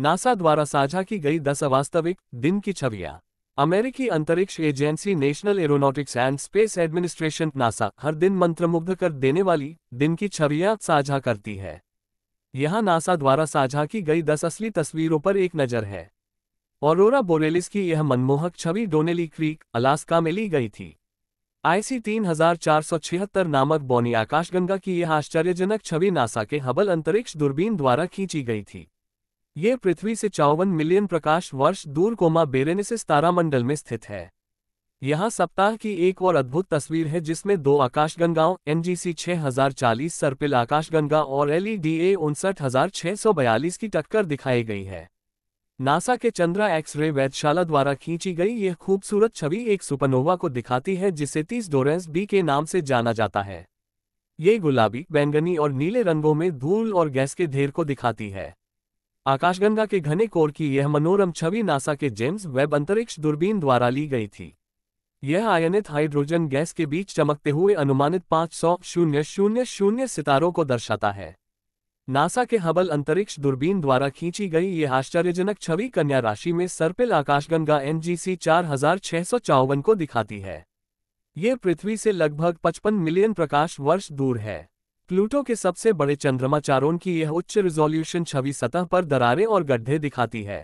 NASA द्वारा साझा की गई दस अवास्तविक दिन की छवियां अमेरिकी अंतरिक्ष agency National Aeronautics and Space Administration NASA हर दिन मंत्रमुग्ध कर देने वाली दिन की छवियां साझा करती है यहां नासा द्वारा साझा की गई दस असली तस्वीरों पर एक नज़र है औरोरा बोरेलिस की यह मनमोहक छवि डोनेली क्रीक अलास्का में ली गई थी आईसी 3476 नामक बोनी आकाशगंगा की यह आश्चर्यजनक छवि नासा के हबल अंतरिक्ष दूरबीन द्वारा खींची गई थी ये पृथ्वी से चौवन मिलियन प्रकाश वर्ष दूर कोमा से तारामंडल में स्थित है यहाँ सप्ताह की एक और अद्भुत तस्वीर है जिसमें दो आकाशगंगाओं एन जी सी छह हजार चालीस सर्पिल आकाशगंगा और एल डी ए उनसठ हजार छह सौ बयालीस की टक्कर दिखाई गई है नासा के चंद्रा एक्सरे वैधशाला द्वारा खींची गई यह खूबसूरत छवि एक सुपरनोवा को दिखाती है जिसे तीस डोरेंस बी के नाम से जाना जाता है ये गुलाबी बैंगनी और नीले रंगों में धूल और गैस के ढेर को दिखाती है आकाशगंगा के घने कोर की यह मनोरम छवि नासा के जेम्स वेब अंतरिक्ष दूरबीन द्वारा ली गई थी यह आयनित हाइड्रोजन गैस के बीच चमकते हुए अनुमानित पाँच सौ शून्य शून्य शून्य सितारों को दर्शाता है नासा के हबल अंतरिक्ष दूरबीन द्वारा खींची गई यह आश्चर्यजनक छवि कन्या राशि में सर्पिल आकाशगंगा एन सौ चौवन को दिखाती है ये पृथ्वी से लगभग 55 मिलियन प्रकाश वर्ष दूर है प्लूटो के सबसे बड़े चंद्रमा चारोन की यह उच्च रिजोल्यूशन छवि सतह पर दरारें और गड्ढे दिखाती है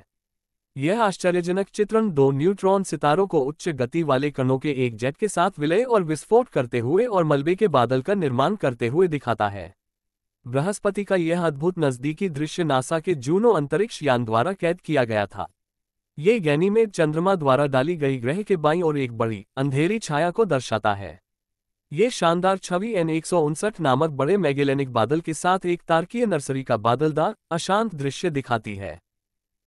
यह आश्चर्यजनक चित्रण दो न्यूट्रॉन सितारों को उच्च गति वाले कणों के एक जेट के साथ विलय और विस्फोट करते हुए और मलबे के बादल का निर्माण करते हुए दिखाता है बृहस्पति का यह अद्भुत नजदीकी दृश्य नासा के जूनो अंतरिक्ष यान द्वारा कैद किया गया था ये गैनी में चंद्रमा द्वारा डाली गई ग्रह के बाईं और एक बड़ी अंधेरी छाया को दर्शाता है ये शानदार छवि एन एक नामक बड़े मैगेलेनिक बादल के साथ एक तारकीय नर्सरी का बादलदार अशांत दृश्य दिखाती है